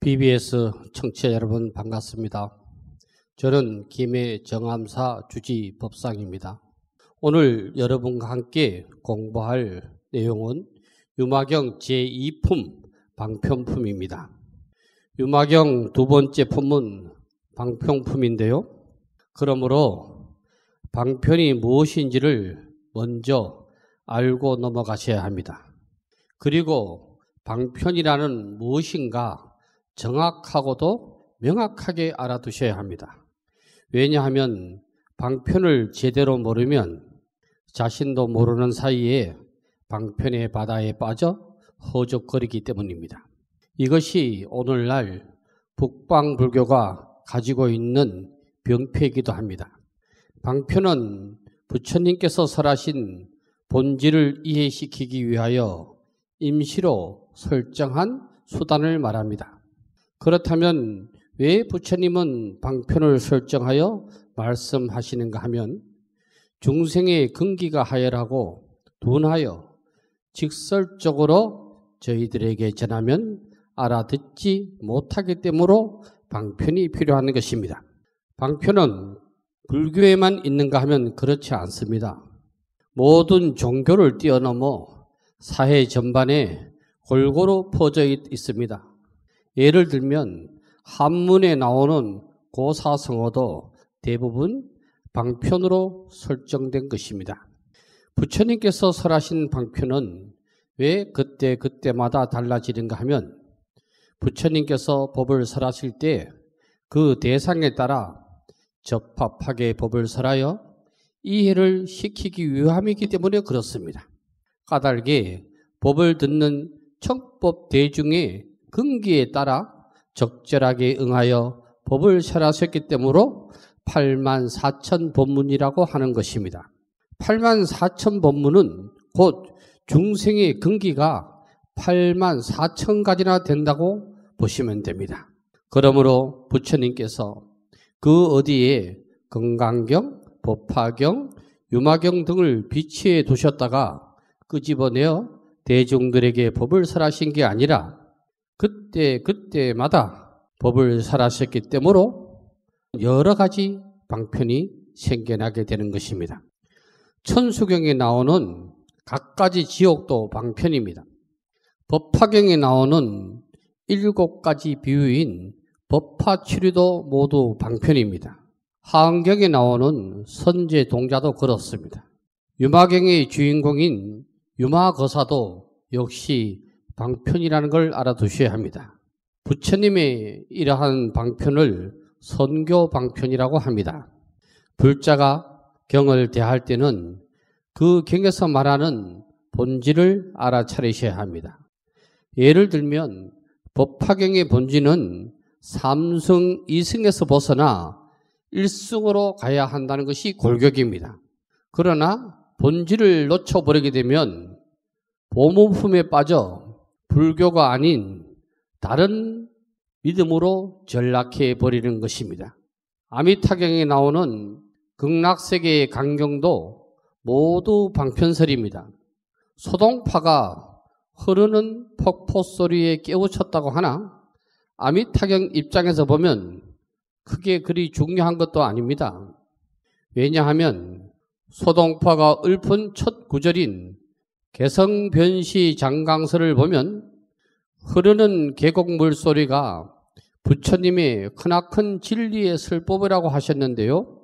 BBS 청취자 여러분 반갑습니다. 저는 김해정암사 주지 법상입니다. 오늘 여러분과 함께 공부할 내용은 유마경 제2품 방편품입니다. 유마경 두 번째 품은 방편품인데요. 그러므로 방편이 무엇인지를 먼저 알고 넘어가셔야 합니다. 그리고 방편이라는 무엇인가 정확하고도 명확하게 알아두셔야 합니다. 왜냐하면 방편을 제대로 모르면 자신도 모르는 사이에 방편의 바다에 빠져 허적거리기 때문입니다. 이것이 오늘날 북방불교가 가지고 있는 병폐이기도 합니다. 방편은 부처님께서 설하신 본질을 이해시키기 위하여 임시로 설정한 수단을 말합니다. 그렇다면 왜 부처님은 방편을 설정하여 말씀하시는가 하면 중생의 근기가 하열하고 둔하여 직설적으로 저희들에게 전하면 알아듣지 못하기 때문으로 방편이 필요한 것입니다. 방편은 불교에만 있는가 하면 그렇지 않습니다. 모든 종교를 뛰어넘어 사회 전반에 골고루 퍼져 있습니다. 예를 들면 한문에 나오는 고사성어도 대부분 방편으로 설정된 것입니다. 부처님께서 설하신 방편은 왜 그때 그때마다 달라지는가 하면 부처님께서 법을 설하실 때 그 대상에 따라 적합하게 법을 설하여 이해를 시키기 위함이기 때문에 그렇습니다. 까닭에 법을 듣는 청법 대중의 근기에 따라 적절하게 응하여 법을 설하셨기 때므로 8만 4천 법문이라고 하는 것입니다. 8만 4천 법문은 곧 중생의 근기가 8만 4천 가지나 된다고 보시면 됩니다. 그러므로 부처님께서 그 어디에 건강경, 법화경, 유마경 등을 비치해 두셨다가 끄집어내어 대중들에게 법을 설하신 게 아니라 그때 그때마다 법을 살았었기 때문에 여러 가지 방편이 생겨나게 되는 것입니다. 천수경에 나오는 각가지 지옥도 방편입니다. 법화경에 나오는 일곱 가지 비유인 법화치리도 모두 방편입니다. 하은경에 나오는 선제 동자도 그렇습니다. 유마경의 주인공인 유마거사도 역시 방편이라는 걸 알아두셔야 합니다. 부처님의 이러한 방편을 선교 방편이라고 합니다. 불자가 경을 대할 때는 그 경에서 말하는 본질을 알아차리셔야 합니다. 예를 들면 법화경의 본질은 삼승 이승에서 벗어나 일승으로 가야 한다는 것이 골격입니다. 그러나 본질을 놓쳐버리게 되면 보모품에 빠져 불교가 아닌 다른 믿음으로 전락해 버리는 것입니다. 아미타경에 나오는 극락세계의 강경도 모두 방편설입니다. 소동파가 흐르는 폭포 소리에 깨우쳤다고 하나 아미타경 입장에서 보면 크게 그리 중요한 것도 아닙니다. 왜냐하면 소동파가 읊은 첫 구절인 개성변시 장강설을 보면 흐르는 계곡물 소리가 부처님이 크나큰 진리의 슬법이라고 하셨는데요.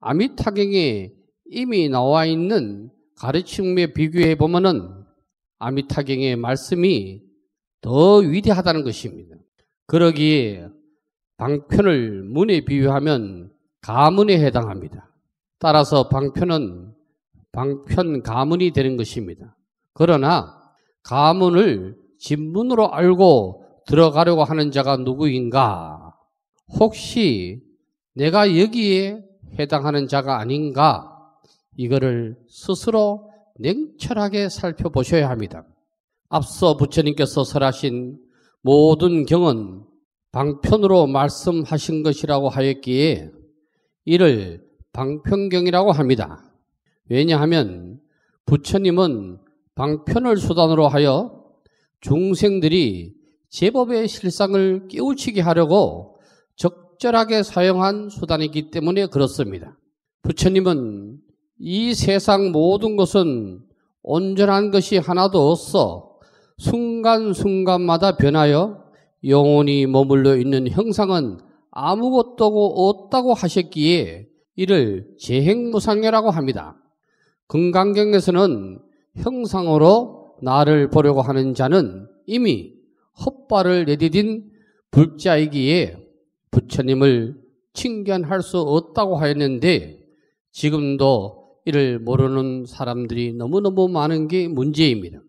아미타경에 이미 나와 있는 가르침에 비교해 보면은 아미타경의 말씀이 더 위대하다는 것입니다. 그러기에 방편을 문에 비유하면 가문에 해당합니다. 따라서 방편은 방편 가문이 되는 것입니다. 그러나 가문을 진문으로 알고 들어가려고 하는 자가 누구인가? 혹시 내가 여기에 해당하는 자가 아닌가? 이거를 스스로 냉철하게 살펴보셔야 합니다. 앞서 부처님께서 설하신 모든 경은 방편으로 말씀하신 것이라고 하였기에 이를 방편경이라고 합니다. 왜냐하면 부처님은 방편을 수단으로 하여 중생들이 제법의 실상을 깨우치게 하려고 적절하게 사용한 수단이기 때문에 그렇습니다. 부처님은 이 세상 모든 것은 온전한 것이 하나도 없어 순간순간마다 변하여 영원히 머물러 있는 형상은 아무것도 없다고 하셨기에 이를 재행무상이라고 합니다. 금강경에서는 형상으로 나를 보려고 하는 자는 이미 헛발을 내디딘 불자이기에 부처님을 칭견할 수 없다고 하였는데 지금도 이를 모르는 사람들이 너무너무 많은 게 문제입니다.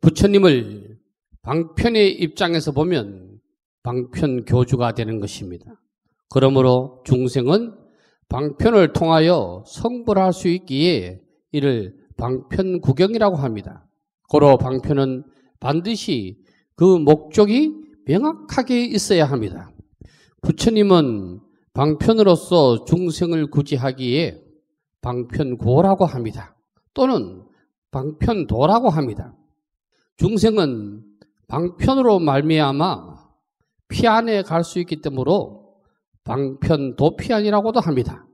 부처님을 방편의 입장에서 보면 방편 교주가 되는 것입니다. 그러므로 중생은 방편을 통하여 성불할 수 있기에 이를 방편 구경이라고 합니다. 고로 방편은 반드시 그 목적이 명확하게 있어야 합니다. 부처님은 방편으로서 중생을 구제하기에 방편고라고 합니다. 또는 방편도라고 합니다. 중생은 방편으로 말미암아 피안에 갈 수 있기 때므로 방편도피안이라고도 합니다.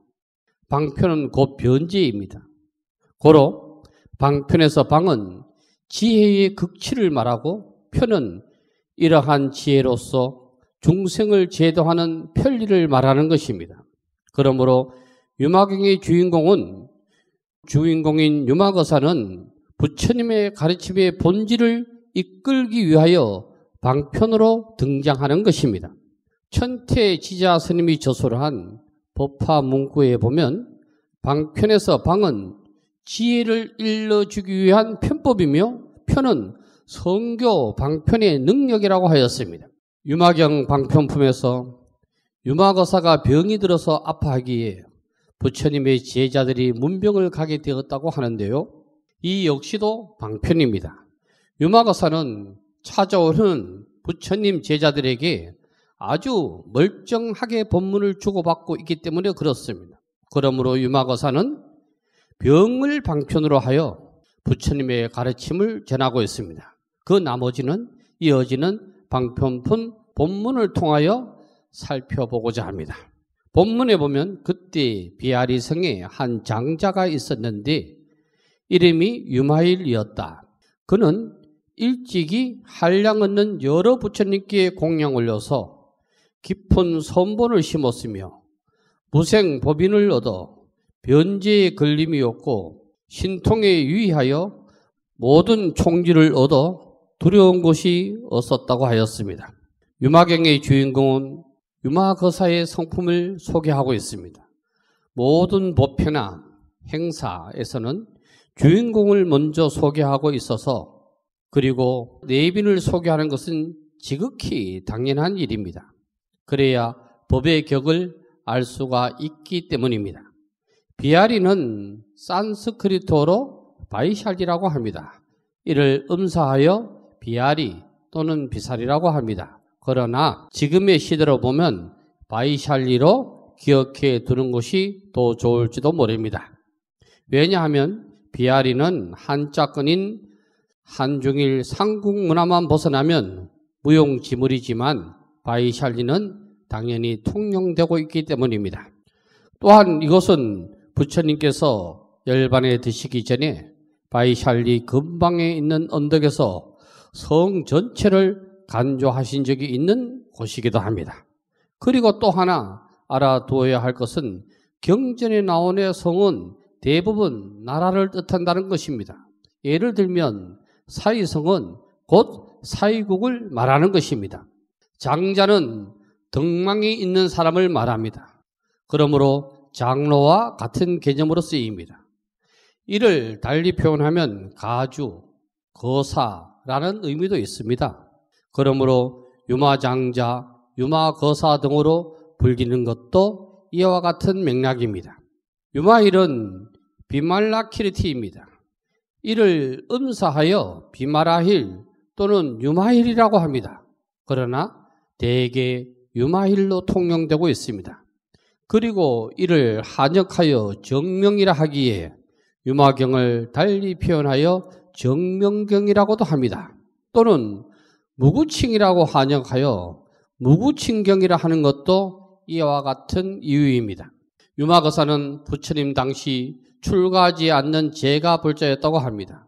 방편은 곧 변제입니다. 고로 방편에서 방은 지혜의 극치를 말하고 표는 이러한 지혜로서 중생을 제도하는 편리를 말하는 것입니다. 그러므로 유마경의 주인공은 주인공인 유마거사는 부처님의 가르침의 본질을 이끌기 위하여 방편으로 등장하는 것입니다. 천태 지자 스님이 저술한 법화문구에 보면 방편에서 방은 지혜를 일러주기 위한 편법이며 편은 성교 방편의 능력이라고 하였습니다. 유마경 방편품에서 유마거사가 병이 들어서 아파하기에 부처님의 제자들이 문병을 가게 되었다고 하는데요. 이 역시도 방편입니다. 유마거사는 찾아오는 부처님 제자들에게 아주 멀쩡하게 법문을 주고받고 있기 때문에 그렇습니다. 그러므로 유마거사는 병을 방편으로 하여 부처님의 가르침을 전하고 있습니다. 그 나머지는 이어지는 방편품 본문을 통하여 살펴보고자 합니다. 본문에 보면 그때 비아리성에 한 장자가 있었는데 이름이 유마일이었다. 그는 일찍이 한량 얻는 여러 부처님께 공양 올려서 깊은 선본을 심었으며 무생 법인을 얻어 변제의 걸림이 없고 신통에 유의하여 모든 총지를 얻어 두려운 것이 없었다고 하였습니다. 유마경의 주인공은 유마거사의 성품을 소개하고 있습니다. 모든 보편화 행사에서는 주인공을 먼저 소개하고 있어서 그리고 내빈을 소개하는 것은 지극히 당연한 일입니다. 그래야 법의 격을 알 수가 있기 때문입니다. 비아리는 산스크리토로 바이샬디라고 합니다. 이를 음사하여 비아리 또는 비살이라고 합니다. 그러나 지금의 시대로 보면 바이샬리로 기억해 두는 것이 더 좋을지도 모릅니다. 왜냐하면 비아리는 한자근인 한중일 상국 문화만 벗어나면 무용지물이지만 바이샬리는 당연히 통용되고 있기 때문입니다. 또한 이것은 부처님께서 열반에 드시기 전에 바이샬리 근방에 있는 언덕에서 성 전체를 간조하신 적이 있는 곳이기도 합니다. 그리고 또 하나 알아두어야 할 것은 경전에 나오는 성은 대부분 나라를 뜻한다는 것입니다. 예를 들면 사이성은 곧 사이국을 말하는 것입니다. 장자는 덕망이 있는 사람을 말합니다. 그러므로 장로와 같은 개념으로 쓰입니다. 이를 달리 표현하면 가주, 거사라는 의미도 있습니다. 그러므로 유마장자, 유마거사 등으로 불리는 것도 이와 같은 맥락입니다. 유마일은 비말라키르티입니다. 이를 음사하여 비마라힐 또는 유마힐이라고 합니다. 그러나 대개 유마힐로 통용되고 있습니다. 그리고 이를 한역하여 정명이라 하기에 유마경을 달리 표현하여 정명경이라고도 합니다. 또는 무구칭이라고 한역하여 무구칭경이라 하는 것도 이와 같은 이유입니다. 유마거사는 부처님 당시 출가하지 않는 제가 불자였다고 합니다.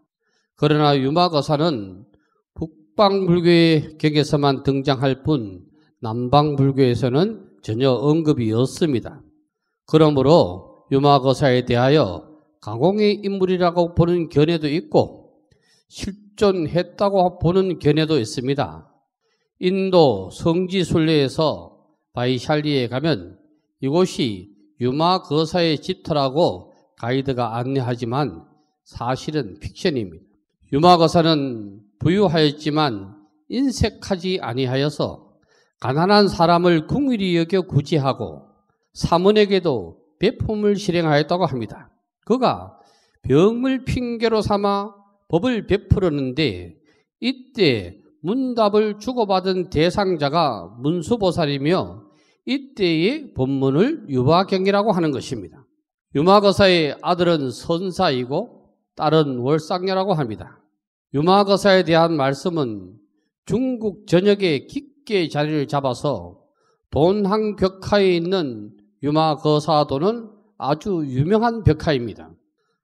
그러나 유마거사는 북방불교의 경에서만 등장할 뿐 남방불교에서는 전혀 언급이 없습니다. 그러므로 유마거사에 대하여 가공의 인물이라고 보는 견해도 있고 실존했다고 보는 견해도 있습니다. 인도 성지순례에서 바이샬리에 가면 이곳이 유마거사의 집터라고 가이드가 안내하지만 사실은 픽션입니다. 유마거사는 부유하였지만 인색하지 아니하여서 가난한 사람을 궁일이 여겨 구제하고 사문에게도 배품을 실행하였다고 합니다. 그가 병을 핑계로 삼아 법을 베풀었는데 이때 문답을 주고받은 대상자가 문수보살이며 이때의 법문을 유마경이라고 하는 것입니다. 유마거사의 아들은 선사이고 딸은 월상녀라고 합니다. 유마거사에 대한 말씀은 중국 전역에 깊 깊게 자리를 잡아서 본항 벽하에 있는 유마 거사도는 아주 유명한 벽화입니다.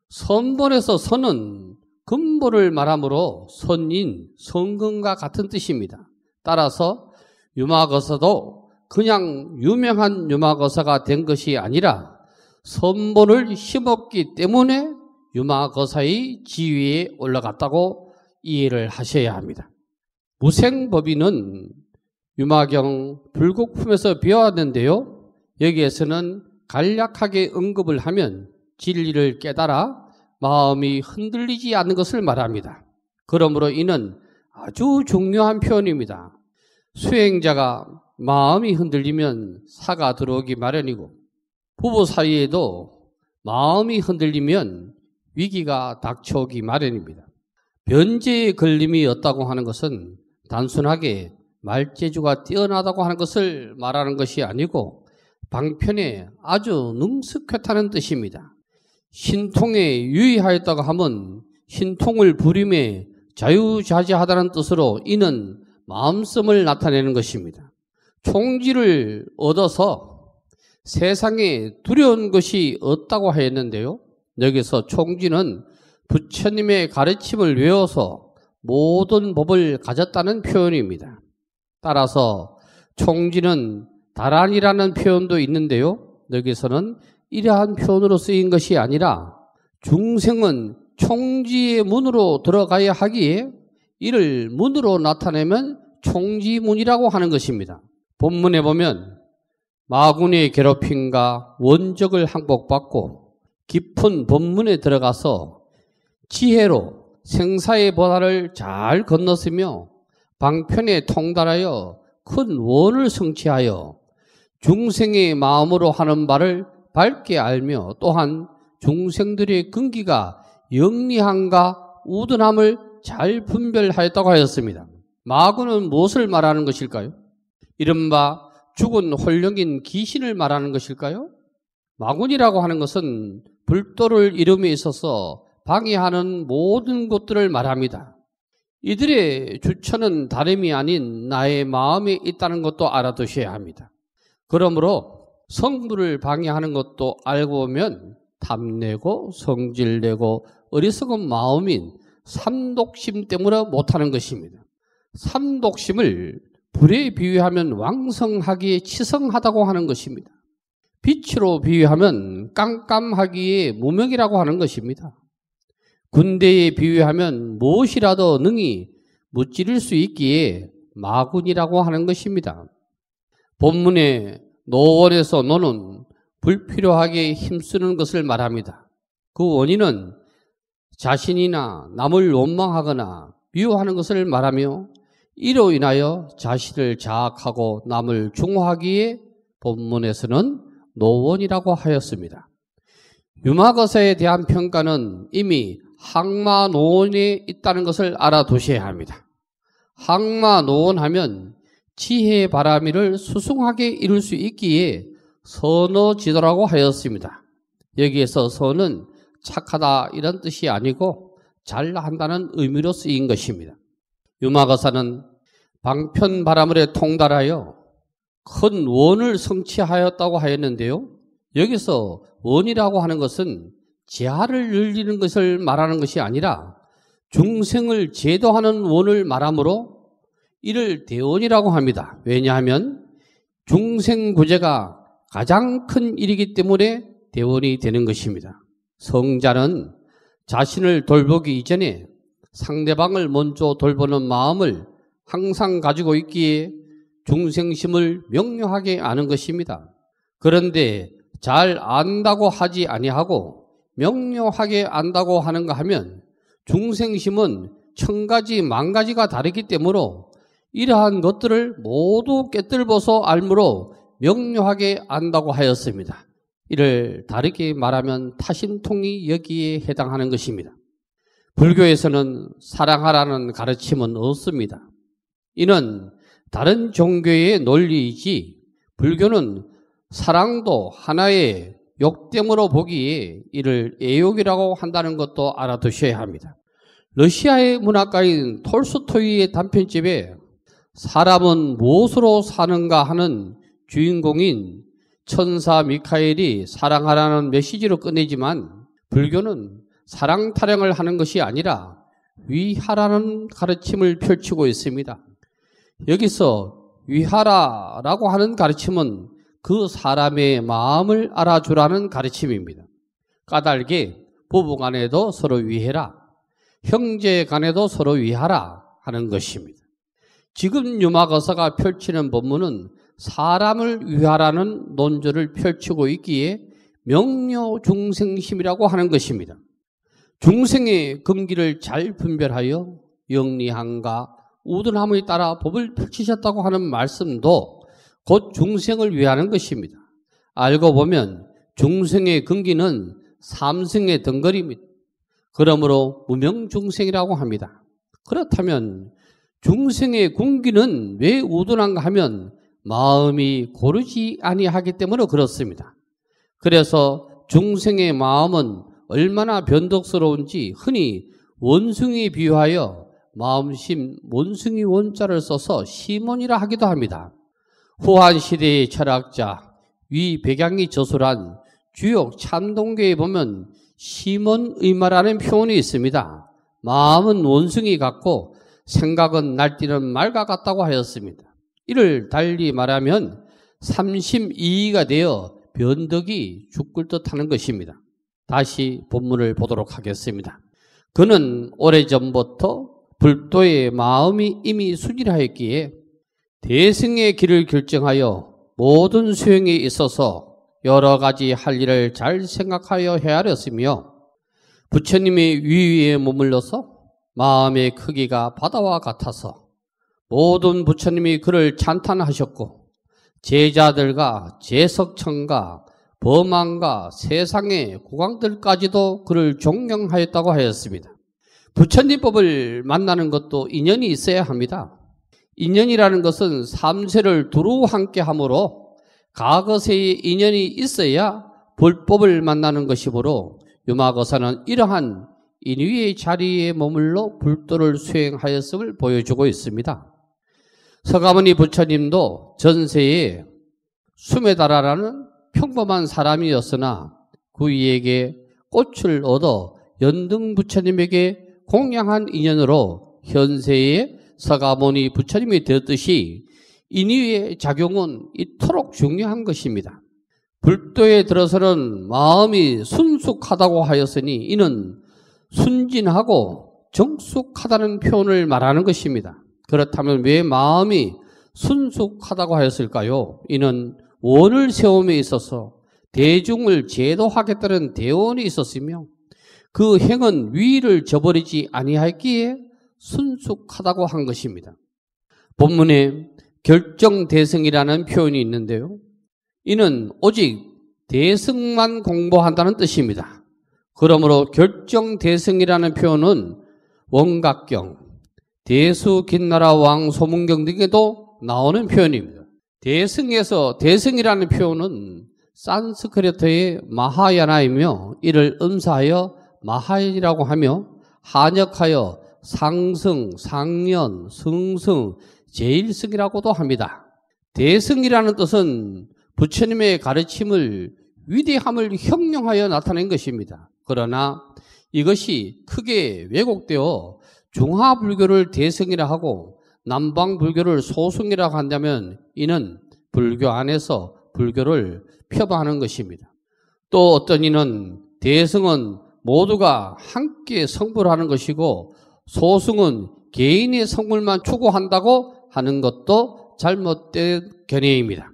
선본에서 선은 근본을 말하므로 선인, 성근과 같은 뜻입니다. 따라서 유마거사도 그냥 유명한 유마거사가 된 것이 아니라 선본을 힘없기 때문에 유마거사의 지위에 올라갔다고 이해를 하셔야 합니다. 무생법인은 유마경 불국품에서 비워왔는데요 여기에서는 간략하게 언급을 하면 진리를 깨달아 마음이 흔들리지 않는 것을 말합니다. 그러므로 이는 아주 중요한 표현입니다. 수행자가 마음이 흔들리면 사가 들어오기 마련이고 부부 사이에도 마음이 흔들리면 위기가 닥쳐오기 마련입니다. 변제의 걸림이 없다고 하는 것은 단순하게 말재주가 뛰어나다고 하는 것을 말하는 것이 아니고 방편에 아주 능숙했다는 뜻입니다. 신통에 유의하였다고 하면 신통을 부림에 자유자재하다는 뜻으로 이는 마음씀을 나타내는 것입니다. 총지를 얻어서 세상에 두려운 것이 없다고 하였는데요. 여기서 총지는 부처님의 가르침을 외워서 모든 법을 가졌다는 표현입니다. 따라서 총지는 다란이라는 표현도 있는데요. 여기서는 이러한 표현으로 쓰인 것이 아니라 중생은 총지의 문으로 들어가야 하기에 이를 문으로 나타내면 총지문이라고 하는 것입니다. 본문에 보면 마군의 괴롭힘과 원적을 항복받고 깊은 본문에 들어가서 지혜로 생사의 보화를 잘 건넜으며 방편에 통달하여 큰 원을 성취하여 중생의 마음으로 하는 바를 밝게 알며 또한 중생들의 근기가 영리함과 우둔함을 잘 분별하였다고 하였습니다. 마구는 무엇을 말하는 것일까요? 이른바 죽은 홀령인 귀신을 말하는 것일까요? 마군이라고 하는 것은 불도를 이름에 있어서 방해하는 모든 것들을 말합니다. 이들의 주체는 다름이 아닌 나의 마음이 있다는 것도 알아두셔야 합니다. 그러므로 성부를 방해하는 것도 알고 보면 탐내고 성질내고 어리석은 마음인 삼독심 때문에 못하는 것입니다. 삼독심을 불에 비유하면 왕성하기에 치성하다고 하는 것입니다. 빛으로 비유하면 깜깜하기에 무명이라고 하는 것입니다. 군대에 비유하면 무엇이라도 능히 무찌를 수 있기에 마군이라고 하는 것입니다. 본문의 노월에서 노는 불필요하게 힘쓰는 것을 말합니다. 그 원인은 자신이나 남을 원망하거나 미워하는 것을 말하며 이로 인하여 자신을 자악하고 남을 중화하기에 본문에서는 노원이라고 하였습니다. 유마거사에 대한 평가는 이미 항마 노원이 있다는 것을 알아두셔야 합니다. 항마 노원하면 지혜의 바람이를 수승하게 이룰 수 있기에 선어지도라고 하였습니다. 여기에서 선은 착하다 이런 뜻이 아니고 잘한다는 의미로 쓰인 것입니다. 유마가사는 방편바람을에 통달하여 큰 원을 성취하였다고 하였는데요. 여기서 원이라고 하는 것은 재하를 늘리는 것을 말하는 것이 아니라 중생을 제도하는 원을 말하므로 이를 대원이라고 합니다. 왜냐하면 중생구제가 가장 큰 일이기 때문에 대원이 되는 것입니다. 성자는 자신을 돌보기 이전에 상대방을 먼저 돌보는 마음을 항상 가지고 있기에 중생심을 명료하게 아는 것입니다. 그런데 잘 안다고 하지 아니하고 명료하게 안다고 하는가 하면 중생심은 천 가지 만 가지가 다르기 때문에 이러한 것들을 모두 깨뜨려서 알므로 명료하게 안다고 하였습니다. 이를 다르게 말하면 타심통이 여기에 해당하는 것입니다. 불교에서는 사랑하라는 가르침은 없습니다. 이는 다른 종교의 논리이지 불교는 사랑도 하나의 욕됨으로 보기 이를 애욕이라고 한다는 것도 알아두셔야 합니다. 러시아의 문학가인 톨스토이의 단편집에 사람은 무엇으로 사는가 하는 주인공인 천사 미카엘이 사랑하라는 메시지로 끝내지만 불교는 사랑 타령을 하는 것이 아니라 위하라는 가르침을 펼치고 있습니다. 여기서 위하라라고 하는 가르침은 그 사람의 마음을 알아주라는 가르침입니다. 까닭에 부부 간에도 서로 위해라. 형제 간에도 서로 위하라 하는 것입니다. 지금 유마거사가 펼치는 법문은 사람을 위하라는 논조를 펼치고 있기에 명료 중생심이라고 하는 것입니다. 중생의 금기를 잘 분별하여 영리함과 우둔함에 따라 법을 펼치셨다고 하는 말씀도 곧 중생을 위하는 것입니다. 알고 보면 중생의 근기는 삼성의 덩거리입니다. 그러므로 무명중생이라고 합니다. 그렇다면 중생의 군기는 왜 우둔한가 하면 마음이 고르지 아니하기 때문에 그렇습니다. 그래서 중생의 마음은 얼마나 변덕스러운지 흔히 원숭이 비유하여 마음심 원숭이 원자를 써서 시몬이라 하기도 합니다. 후한 시대의 철학자 위백양이 저술한 주역 참동계에 보면 심언의마라는 표현이 있습니다. 마음은 원숭이 같고 생각은 날뛰는 말과 같다고 하였습니다. 이를 달리 말하면 3 2이가 되어 변덕이 죽을 듯하는 것입니다. 다시 본문을 보도록 하겠습니다. 그는 오래전부터 불도의 마음이 이미 순질하였기에 대승의 길을 결정하여 모든 수행에 있어서 여러 가지 할 일을 잘 생각하여 헤아렸으며 부처님의 위위에 머물러서 마음의 크기가 바다와 같아서 모든 부처님이 그를 찬탄하셨고 제자들과 제석천과 범왕과 세상의 국왕들까지도 그를 존경하였다고 하였습니다. 부처님법을 만나는 것도 인연이 있어야 합니다. 인연이라는 것은 삼세를 두루 함께 함으로 과거세의 인연이 있어야 불법을 만나는 것이므로 유마거사는 이러한 인위의 자리에 머물러 불도를 수행하였음을 보여주고 있습니다. 서가모니 부처님도 전세에 수메다라라는 평범한 사람이었으나 그이에게 꽃을 얻어 연등 부처님에게 공양한 인연으로 현세에 사가모니 부처님이 되었듯이 인유의 작용은 이토록 중요한 것입니다. 불도에 들어서는 마음이 순숙하다고 하였으니 이는 순진하고 정숙하다는 표현을 말하는 것입니다. 그렇다면 왜 마음이 순숙하다고 하였을까요? 이는 원을 세움에 있어서 대중을 제도하겠다는 대원이 있었으며 그 행은 위를 저버리지 아니하였기에 순숙하다고 한 것입니다. 본문에 결정 대승이라는 표현이 있는데요. 이는 오직 대승만 공부한다는 뜻입니다. 그러므로 결정 대승이라는 표현은 원각경, 대수 긴나라 왕 소문경 등에도 나오는 표현입니다. 대승에서 대승이라는 표현은 산스크리트의 마하야나이며 이를 음사하여 마하이라고 하며 한역하여 상승, 상년, 승승, 제일승이라고도 합니다. 대승이라는 뜻은 부처님의 가르침을 위대함을 형용하여 나타낸 것입니다. 그러나 이것이 크게 왜곡되어 중화불교를 대승이라 하고 남방불교를 소승이라고 한다면 이는 불교 안에서 불교를 펴바하는 것입니다. 또 어떤 이는 대승은 모두가 함께 성불하는 것이고 소승은 개인의 성물만 추구한다고 하는 것도 잘못된 견해입니다.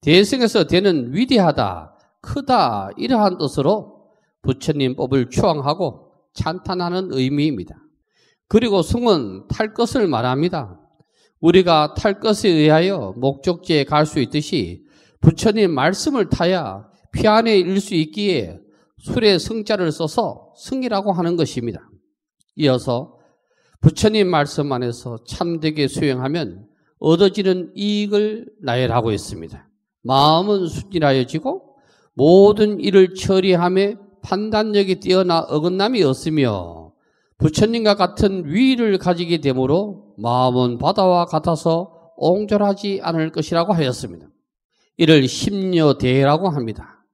대승에서 대는 위대하다, 크다 이러한 뜻으로 부처님 법을 추앙하고 찬탄하는 의미입니다. 그리고 승은 탈 것을 말합니다. 우리가 탈 것에 의하여 목적지에 갈 수 있듯이 부처님 말씀을 타야 피안에 일 수 있기에 술의 승자를 써서 승이라고 하는 것입니다. 이어서 부처님 말씀 안에서 참되게 수행하면 얻어지는 이익을 나열하고 있습니다. 마음은 순진하여지고 모든 일을 처리함에 판단력이 뛰어나 어긋남이 없으며 부처님과 같은 위를 가지게 되므로 마음은 바다와 같아서 옹졸하지 않을 것이라고 하였습니다. 이를 심려대라고 합니다.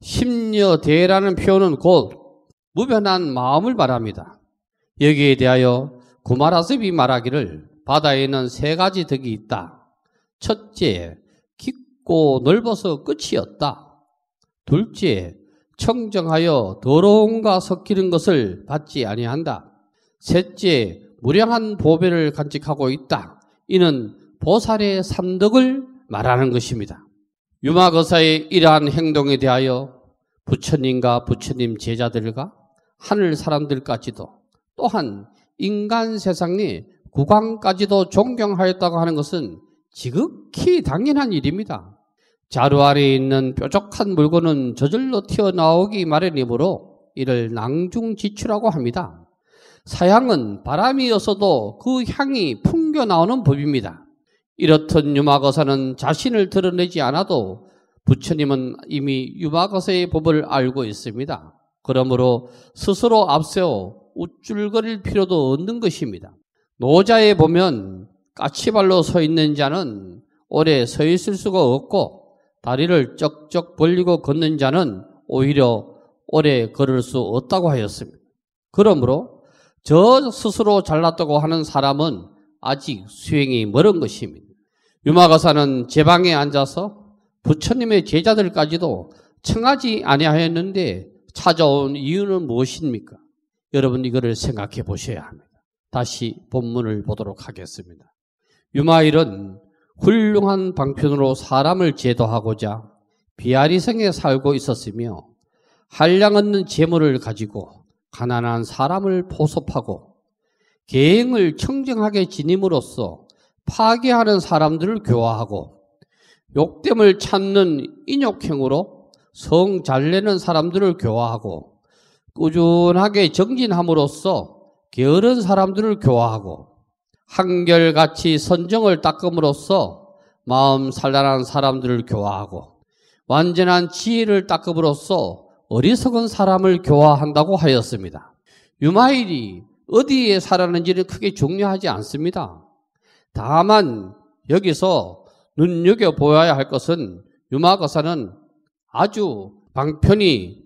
심려대라는 표현은 곧 무변한 마음을 말합니다. 여기에 대하여 구마라습이 말하기를 바다에는 세 가지 덕이 있다. 첫째, 깊고 넓어서 끝이 없다. 둘째, 청정하여 더러움과 섞이는 것을 받지 아니한다. 셋째, 무량한 보배를 간직하고 있다. 이는 보살의 삼덕을 말하는 것입니다. 유마거사의 이러한 행동에 대하여 부처님과 부처님 제자들과 하늘 사람들까지도 또한 인간 세상이 국왕까지도 존경하였다고 하는 것은 지극히 당연한 일입니다. 자루 아래 에 있는 뾰족한 물건은 저절로 튀어나오기 마련이므로 이를 낭중지추라고 합니다. 사향은 바람이었어도 그 향이 풍겨 나오는 법입니다. 이렇듯 유마거사는 자신을 드러내지 않아도 부처님은 이미 유마거사의 법을 알고 있습니다. 그러므로 스스로 앞세워 우쭐거릴 필요도 없는 것입니다. 노자에 보면 까치발로 서 있는 자는 오래 서 있을 수가 없고 다리를 쩍쩍 벌리고 걷는 자는 오히려 오래 걸을 수 없다고 하였습니다. 그러므로 저 스스로 잘났다고 하는 사람은 아직 수행이 멀은 것입니다. 유마가사는 제 방에 앉아서 부처님의 제자들까지도 청하지 아니하였는데 찾아온 이유는 무엇입니까? 여러분 이거를 생각해 보셔야 합니다. 다시 본문을 보도록 하겠습니다. 유마일은 훌륭한 방편으로 사람을 제도하고자 비아리성에 살고 있었으며 한량 없는 재물을 가지고 가난한 사람을 포섭하고 계행을 청정하게 지님으로써 파괴하는 사람들을 교화하고 욕됨을 찾는 인욕행으로 성잘 내는 사람들을 교화하고 꾸준하게 정진함으로써 게으른 사람들을 교화하고 한결같이 선정을 닦음으로써 마음 살란한 사람들을 교화하고 완전한 지혜를 닦음으로써 어리석은 사람을 교화한다고 하였습니다. 유마일이 어디에 살았는지는 크게 중요하지 않습니다. 다만 여기서 눈여겨보아야 할 것은 유마거사는 아주 방편이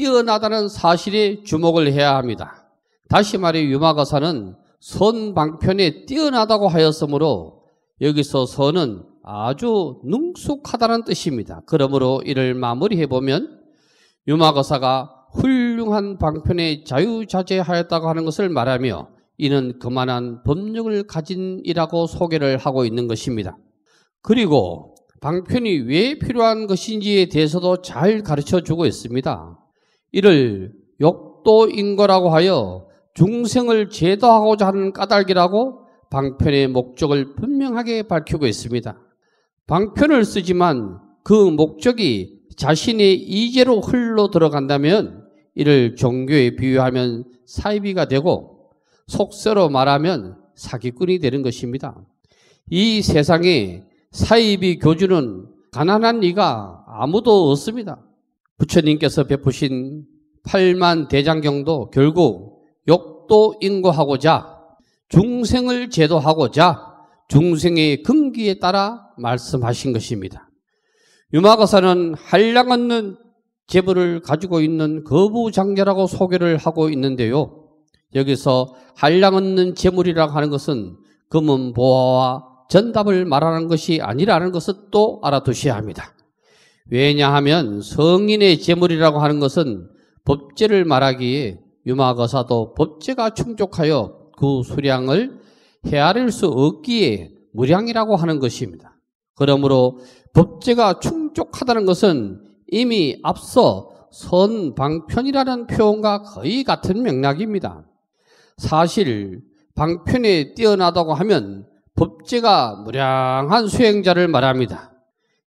뛰어나다는 사실에 주목을 해야 합니다. 다시 말해 유마거사는선 방편에 뛰어나다고 하였으므로 여기서 선은 아주 능숙하다는 뜻입니다. 그러므로 이를 마무리해 보면 유마거사가 훌륭한 방편에 자유자재하였다고 하는 것을 말하며 이는 그만한 법력을 가진이라고 소개를 하고 있는 것입니다. 그리고 방편이 왜 필요한 것인지에 대해서도 잘 가르쳐 주고 있습니다. 이를 욕도인 거라고 하여 중생을 제도하고자 하는 까닭이라고 방편의 목적을 분명하게 밝히고 있습니다. 방편을 쓰지만 그 목적이 자신의 이재로 흘러 들어간다면 이를 종교에 비유하면 사이비가 되고 속세로 말하면 사기꾼이 되는 것입니다. 이 세상에 사이비 교주는 가난한 이가 아무도 없습니다. 부처님께서 베푸신 8만 대장경도 결국 욕도 인고하고자 중생을 제도하고자 중생의 금기에 따라 말씀하신 것입니다. 유마거사는 한량 없는 재물을 가지고 있는 거부장녀라고 소개를 하고 있는데요. 여기서 한량 없는 재물이라고 하는 것은 금은 보화와 전답을 말하는 것이 아니라는 것을 또 알아두셔야 합니다. 왜냐하면 성인의 재물이라고 하는 것은 법제를 말하기에 유마거사도 법제가 충족하여 그 수량을 헤아릴 수 없기에 무량이라고 하는 것입니다. 그러므로 법제가 충족하다는 것은 이미 앞서 선방편이라는 표현과 거의 같은 맥락입니다. 사실 방편에 뛰어나다고 하면 법제가 무량한 수행자를 말합니다.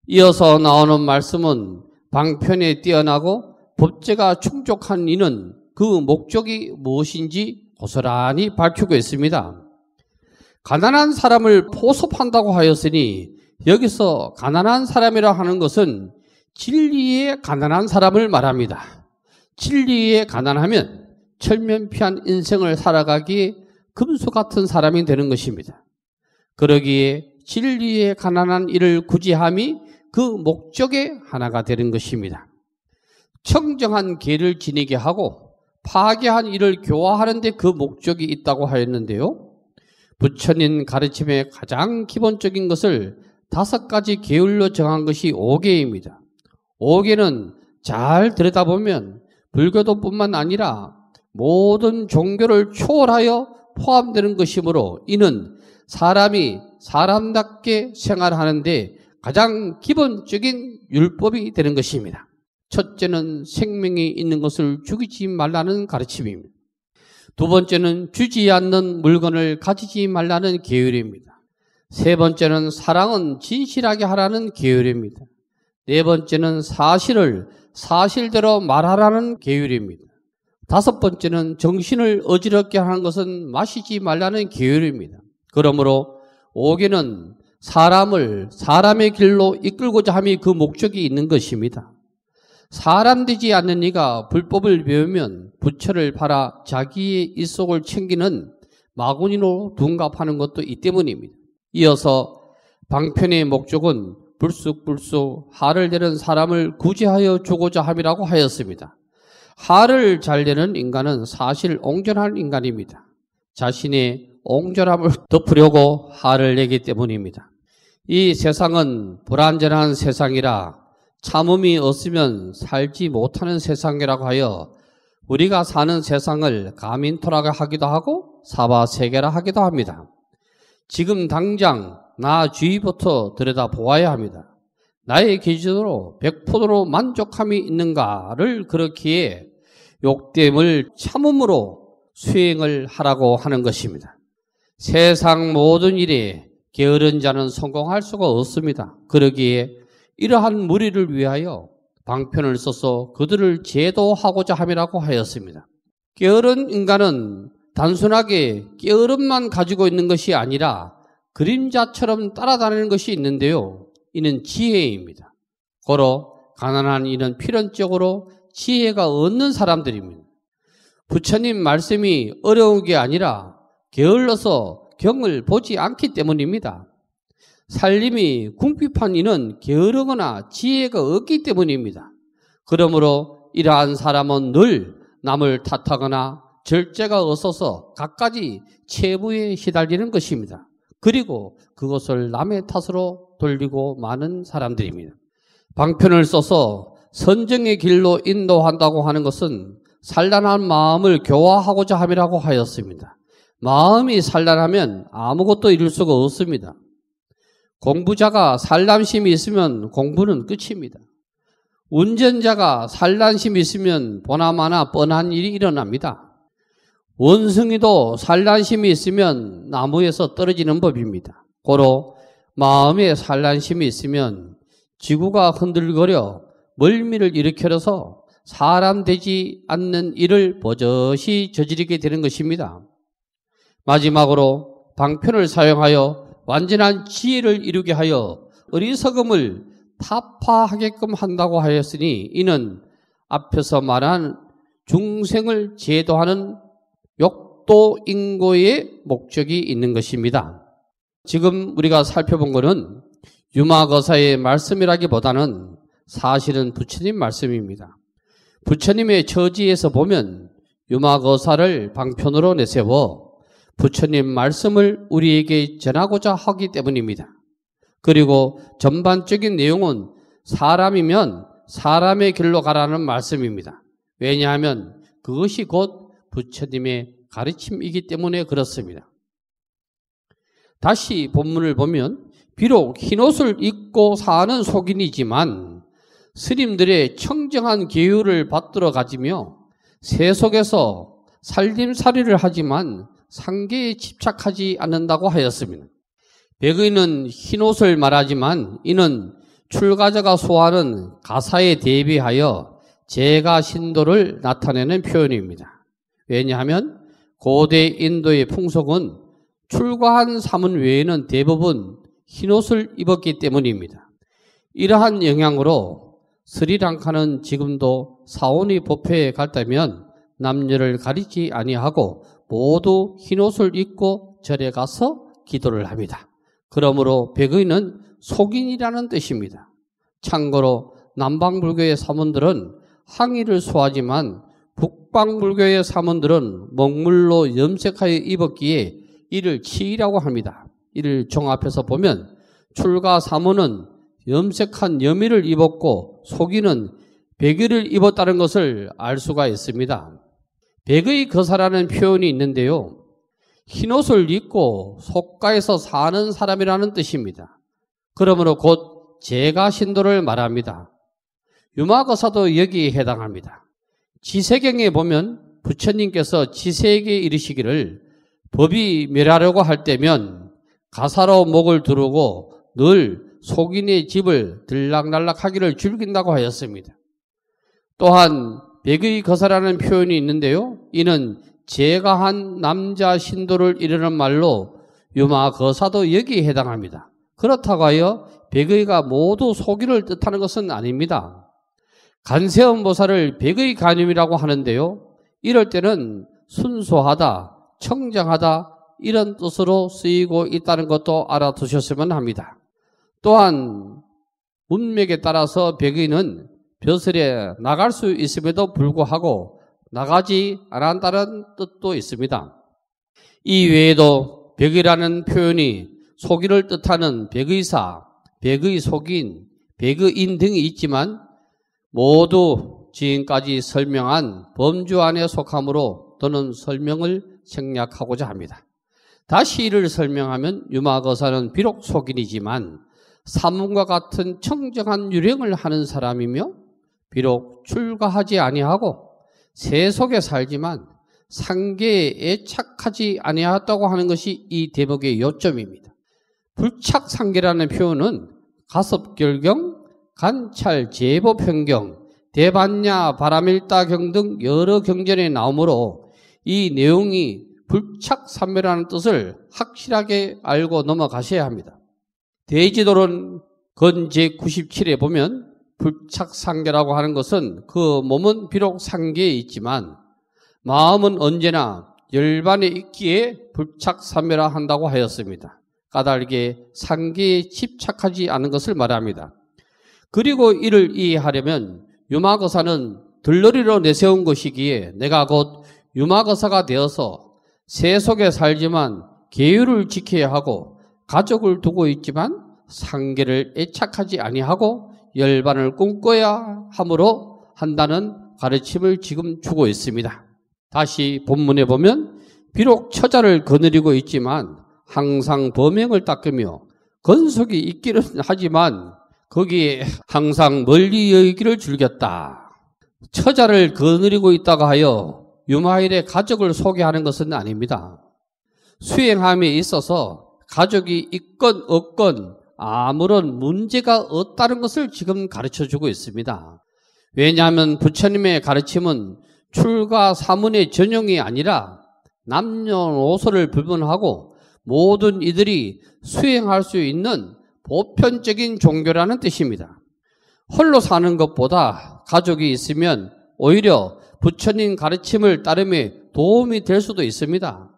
이어서 나오는 말씀은 방편에 뛰어나고 법제가 충족한 이는 그 목적이 무엇인지 고스란히 밝히고 있습니다. 가난한 사람을 포섭한다고 하였으니 여기서 가난한 사람이라 하는 것은 진리의 가난한 사람을 말합니다. 진리에 가난하면 철면피한 인생을 살아가기 금수 같은 사람이 되는 것입니다. 그러기에 진리에 가난한 일을 구제함이 그 목적의 하나가 되는 것입니다. 청정한 개를 지니게 하고 파괴한 이를 교화하는데 그 목적이 있다고 하였는데요. 부처님 가르침의 가장 기본적인 것을 다섯 가지 계율로 정한 것이 5개입니다. 5개는 잘 들여다보면 불교도뿐만 아니라 모든 종교를 초월하여 포함되는 것이므로 이는 사람이 사람답게 생활하는데 가장 기본적인 율법이 되는 것입니다. 첫째는 생명이 있는 것을 죽이지 말라는 가르침입니다. 두 번째는 주지 않는 물건을 가지지 말라는 계율입니다. 세 번째는 사랑은 진실하게 하라는 계율입니다. 네 번째는 사실을 사실대로 말하라는 계율입니다. 다섯 번째는 정신을 어지럽게 하는 것은 마시지 말라는 계율입니다. 그러므로 오개는 사람을 사람의 길로 이끌고자 함이 그 목적이 있는 것입니다. 사람 되지 않는 이가 불법을 배우면 부처를 팔아 자기의 일속을 챙기는 마군이로 둔갑하는 것도 이 때문입니다. 이어서 방편의 목적은 불쑥불쑥 하를 내는 사람을 구제하여 주고자 함이라고 하였습니다. 하를 잘 내는 인간은 사실 옹졸한 인간입니다. 자신의 옹졸함을 덮으려고 하를 내기 때문입니다. 이 세상은 불완전한 세상이라 참음이 없으면 살지 못하는 세상이라고 하여 우리가 사는 세상을 가민토라고 하기도 하고 사바세계라 하기도 합니다. 지금 당장 나 주위부터 들여다 보아야 합니다. 나의 기준으로 백포도로 만족함이 있는가를 그렇기에 욕됨을 참음으로 수행을 하라고 하는 것입니다. 세상 모든 일이 게으른 자는 성공할 수가 없습니다. 그러기에 이러한 무리를 위하여 방편을 써서 그들을 제도하고자 함이라고 하였습니다. 게으른 인간은 단순하게 게으름만 가지고 있는 것이 아니라 그림자처럼 따라다니는 것이 있는데요. 이는 지혜입니다. 고로 가난한 이는 필연적으로 지혜가 없는 사람들입니다. 부처님 말씀이 어려운 게 아니라 게을러서 경을 보지 않기 때문입니다. 살림이 궁핍한 이는 게으르거나 지혜가 없기 때문입니다. 그러므로 이러한 사람은 늘 남을 탓하거나 절제가 없어서 갖가지 채부에 시달리는 것입니다. 그리고 그것을 남의 탓으로 돌리고 많은 사람들입니다. 방편을 써서 선정의 길로 인도한다고 하는 것은 산란한 마음을 교화하고자 함이라고 하였습니다. 마음이 산란하면 아무것도 이룰 수가 없습니다. 공부자가 산란심이 있으면 공부는 끝입니다. 운전자가 산란심이 있으면 보나마나 뻔한 일이 일어납니다. 원숭이도 산란심이 있으면 나무에서 떨어지는 법입니다. 고로 마음에 산란심이 있으면 지구가 흔들거려 멀미를 일으켜서 사람 되지 않는 일을 버젓이 저지르게 되는 것입니다. 마지막으로 방편을 사용하여 완전한 지혜를 이루게 하여 어리석음을 타파하게끔 한다고 하였으니 이는 앞에서 말한 중생을 제도하는 욕도 인고의 목적이 있는 것입니다. 지금 우리가 살펴본 것은 유마거사의 말씀이라기보다는 사실은 부처님 말씀입니다. 부처님의 처지에서 보면 유마거사를 방편으로 내세워 부처님 말씀을 우리에게 전하고자 하기 때문입니다. 그리고 전반적인 내용은 사람이면 사람의 길로 가라는 말씀입니다. 왜냐하면 그것이 곧 부처님의 가르침이기 때문에 그렇습니다. 다시 본문을 보면 비록 흰옷을 입고 사는 속인이지만 스님들의 청정한 계율을 받들어 가지며 세속에서 살림살이를 하지만 상계에 집착하지 않는다고 하였습니다. 백의는 흰옷을 말하지만 이는 출가자가 소화하는 가사에 대비하여 제가 신도를 나타내는 표현입니다. 왜냐하면 고대 인도의 풍속은 출가한 사문 외에는 대부분 흰옷을 입었기 때문입니다. 이러한 영향으로 스리랑카는 지금도 사원이 법회에 갔다면 남녀를 가리지 아니하고 모두 흰옷을 입고 절에 가서 기도를 합니다. 그러므로 백의는 속인이라는 뜻입니다. 참고로 남방불교의 사문들은 항의를 소하지만 북방불교의 사문들은 먹물로 염색하여 입었기에 이를 치이라고 합니다. 이를 종합해서 보면 출가 사문은 염색한 여미를 입었고 속이는 백의를 입었다는 것을 알 수가 있습니다. 백의 거사라는 표현이 있는데요. 흰옷을 입고 속가에서 사는 사람이라는 뜻입니다. 그러므로 곧 제가 신도를 말합니다. 유마거사도 여기에 해당합니다. 지세경에 보면 부처님께서 지세에게 이르시기를 법이 멸하려고 할 때면 가사로 목을 두르고 늘 속인의 집을 들락날락하기를 즐긴다고 하였습니다. 또한 백의 거사라는 표현이 있는데요. 이는 제가 한 남자 신도를 이르는 말로 유마 거사도 여기에 해당합니다. 그렇다고 하여 백의가 모두 소기를 뜻하는 것은 아닙니다. 간세음 보사를 백의 간염이라고 하는데요. 이럴 때는 순수하다, 청정하다 이런 뜻으로 쓰이고 있다는 것도 알아두셨으면 합니다. 또한 문맥에 따라서 백의는 벼슬에 나갈 수 있음에도 불구하고 나가지 않았다는 뜻도 있습니다. 이 외에도 벽이라는 표현이 속이를 뜻하는 벽의사, 벽의 속인, 벽의인 등이 있지만 모두 지금까지 설명한 범주 안에 속함으로 더는 설명을 생략하고자 합니다. 다시 이를 설명하면 유마거사는 비록 속인이지만 사문과 같은 청정한 유령을 하는 사람이며 비록 출가하지 아니하고 세속에 살지만 상계에 애착하지 아니하였다고 하는 것이 이 대목의 요점입니다. 불착상계라는 표현은 가섭결경, 관찰, 제보, 편경, 대반야, 바람일다경 등 여러 경전에 나오므로 이 내용이 불착삼매라는 뜻을 확실하게 알고 넘어가셔야 합니다. 대지도론 건 제97에 보면 불착상계라고 하는 것은 그 몸은 비록 상계에 있지만 마음은 언제나 열반에 있기에 불착삼매라 한다고 하였습니다. 까닭에 상계에 집착하지 않은 것을 말합니다. 그리고 이를 이해하려면 유마거사는 들러리로 내세운 것이기에 내가 곧 유마거사가 되어서 세속에 살지만 계율을 지켜야 하고 가족을 두고 있지만 상계를 애착하지 아니하고 열반을 꿈꿔야 함으로 한다는 가르침을 지금 주고 있습니다. 다시 본문에 보면 비록 처자를 거느리고 있지만 항상 범행을 닦으며 건속이 있기는 하지만 거기에 항상 멀리 여기기를 즐겼다. 처자를 거느리고 있다가 하여 유마일의 가족을 소개하는 것은 아닙니다. 수행함에 있어서 가족이 있건 없건 아무런 문제가 없다는 것을 지금 가르쳐 주고 있습니다. 왜냐하면 부처님의 가르침은 출가 사문의 전용이 아니라 남녀노소를 불문하고 모든 이들이 수행할 수 있는 보편적인 종교라는 뜻입니다. 홀로 사는 것보다 가족이 있으면 오히려 부처님 가르침을 따름에 도움이 될 수도 있습니다.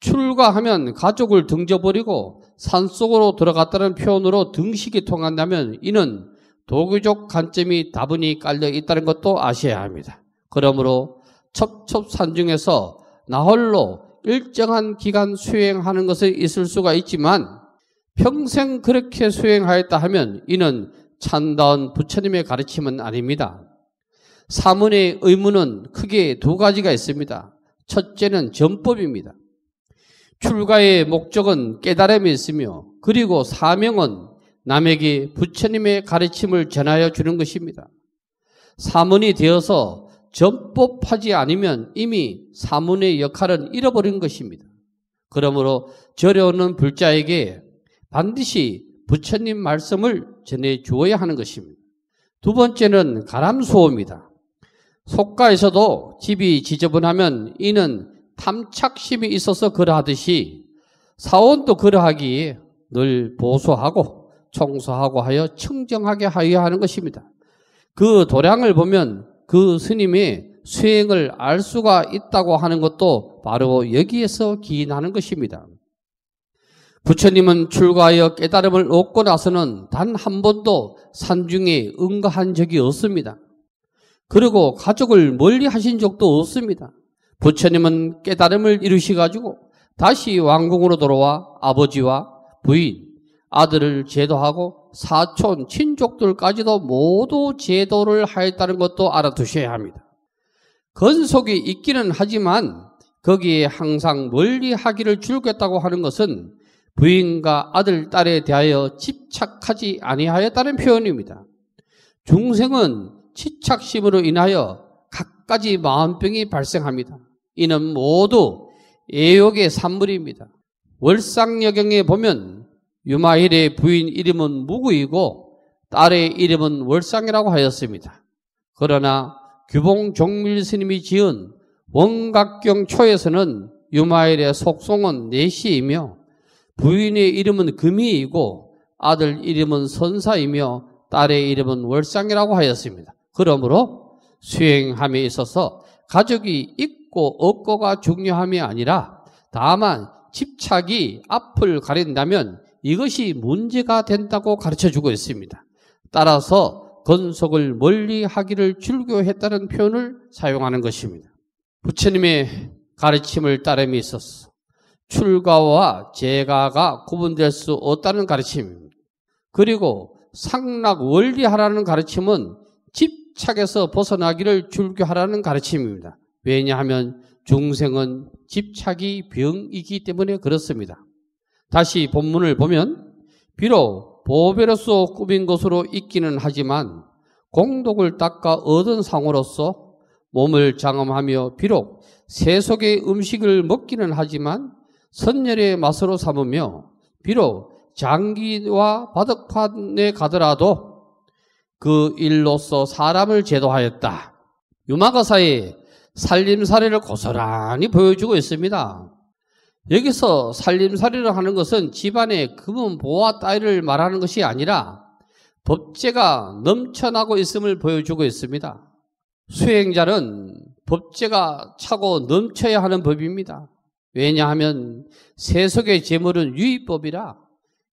출가하면 가족을 등져버리고 산속으로 들어갔다는 표현으로 등식이 통한다면 이는 도교적 관점이 다분히 깔려 있다는 것도 아셔야 합니다. 그러므로 첩첩산 중에서 나홀로 일정한 기간 수행하는 것은 있을 수가 있지만 평생 그렇게 수행하였다 하면 이는 찬다운 부처님의 가르침은 아닙니다. 사문의 의무는 크게 두 가지가 있습니다. 첫째는 전법입니다. 출가의 목적은 깨달음이 있으며 그리고 사명은 남에게 부처님의 가르침을 전하여 주는 것입니다. 사문이 되어서 전법하지 않으면 이미 사문의 역할은 잃어버린 것입니다. 그러므로 절여오는 불자에게 반드시 부처님 말씀을 전해 주어야 하는 것입니다. 두 번째는 가람수호입니다. 속가에서도 집이 지저분하면 이는 탐착심이 있어서 그러하듯이 사원도 그러하기 에늘 보수하고 청소하고 하여 청정하게 하여야 하는 것입니다. 그 도량을 보면 그 스님의 수행을 알 수가 있다고 하는 것도 바로 여기에서 기인하는 것입니다. 부처님은 출가하여 깨달음을 얻고 나서는 단 한 번도 산중에 응가한 적이 없습니다. 그리고 가족을 멀리 하신 적도 없습니다. 부처님은 깨달음을 이루시가지고 다시 왕궁으로 돌아와 아버지와 부인, 아들을 제도하고 사촌, 친족들까지도 모두 제도를 하였다는 것도 알아두셔야 합니다. 건속이 있기는 하지만 거기에 항상 멀리 하기를 줄겠다고 하는 것은 부인과 아들, 딸에 대하여 집착하지 아니하였다는 표현입니다. 중생은 집착심으로 인하여 갖가지 마음병이 발생합니다. 이는 모두 애욕의 산물입니다. 월상여경에 보면 유마힐의 부인 이름은 무구이고 딸의 이름은 월상이라고 하였습니다. 그러나 규봉 종밀 스님이 지은 원각경 초에서는 유마일의 속성은 내시이며 부인의 이름은 금이이고 아들 이름은 선사이며 딸의 이름은 월상이라고 하였습니다. 그러므로 수행함에 있어서 가족이 있고 없고가 중요함이 아니라 다만 집착이 앞을 가린다면 이것이 문제가 된다고 가르쳐 주고 있습니다. 따라서 건속을 멀리 하기를 즐겨했다는 표현을 사용하는 것입니다. 부처님의 가르침을 따름에 있었어 출가와 재가가 구분될 수 없다는 가르침입니다. 그리고 상락 원리하라는 가르침은 집착에서 벗어나기를 즐겨하라는 가르침입니다. 왜냐하면 중생은 집착이 병이기 때문에 그렇습니다. 다시 본문을 보면 비록 보배로서 꾸민 것으로 있기는 하지만 공덕을 닦아 얻은 상으로서 몸을 장엄하며 비록 세속의 음식을 먹기는 하지만 선열의 맛으로 삼으며 비록 장기와 바둑판에 가더라도 그 일로서 사람을 제도하였다. 유마가사의 살림살이를 고스란히 보여주고 있습니다. 여기서 살림살이를 하는 것은 집안의 금은 보화 따위를 말하는 것이 아니라 법제가 넘쳐나고 있음을 보여주고 있습니다. 수행자는 법제가 차고 넘쳐야 하는 법입니다. 왜냐하면 세속의 재물은 유의법이라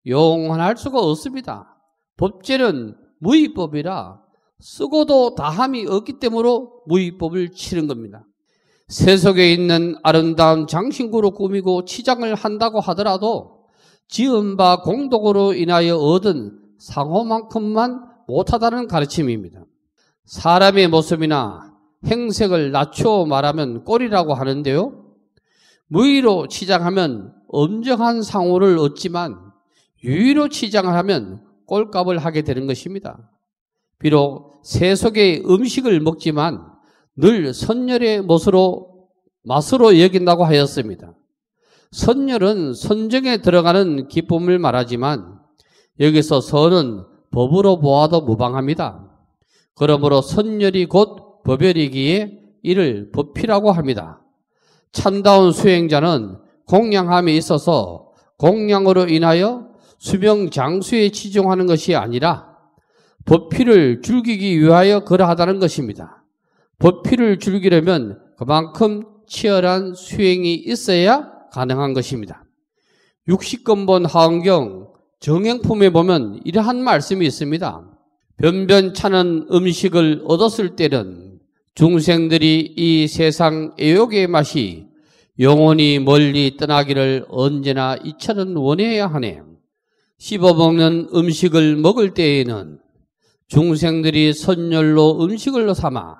영원할 수가 없습니다. 법제는 무의법이라 쓰고도 다함이 없기 때문에 무위법을 치는 겁니다. 세속에 있는 아름다운 장신구로 꾸미고 치장을 한다고 하더라도 지은 바 공덕으로 인하여 얻은 상호만큼만 못하다는 가르침입니다. 사람의 모습이나 행색을 낮춰 말하면 꼴이라고 하는데요. 무의로 치장하면 엄정한 상호를 얻지만 유의로 치장을 하면 꼴값을 하게 되는 것입니다. 비록 세속의 음식을 먹지만 늘 선열의 멋으로 맛으로 여긴다고 하였습니다. 선열은 선정에 들어가는 기쁨을 말하지만 여기서 선은 법으로 보아도 무방합니다. 그러므로 선열이 곧 법열이기에 이를 법피라고 합니다. 참다운 수행자는 공양함에 있어서 공양으로 인하여 수명 장수에 치중하는 것이 아니라 법피를 줄이기 위하여 그러하다는 것입니다. 법피를 줄이려면 그만큼 치열한 수행이 있어야 가능한 것입니다. 60건본 하원경 정행품에 보면 이러한 말씀이 있습니다. 변변찮은 음식을 얻었을 때는 중생들이 이 세상 애욕의 맛이 영원히 멀리 떠나기를 언제나 이처럼 원해야 하네. 씹어먹는 음식을 먹을 때에는 중생들이 선열로 음식을 삼아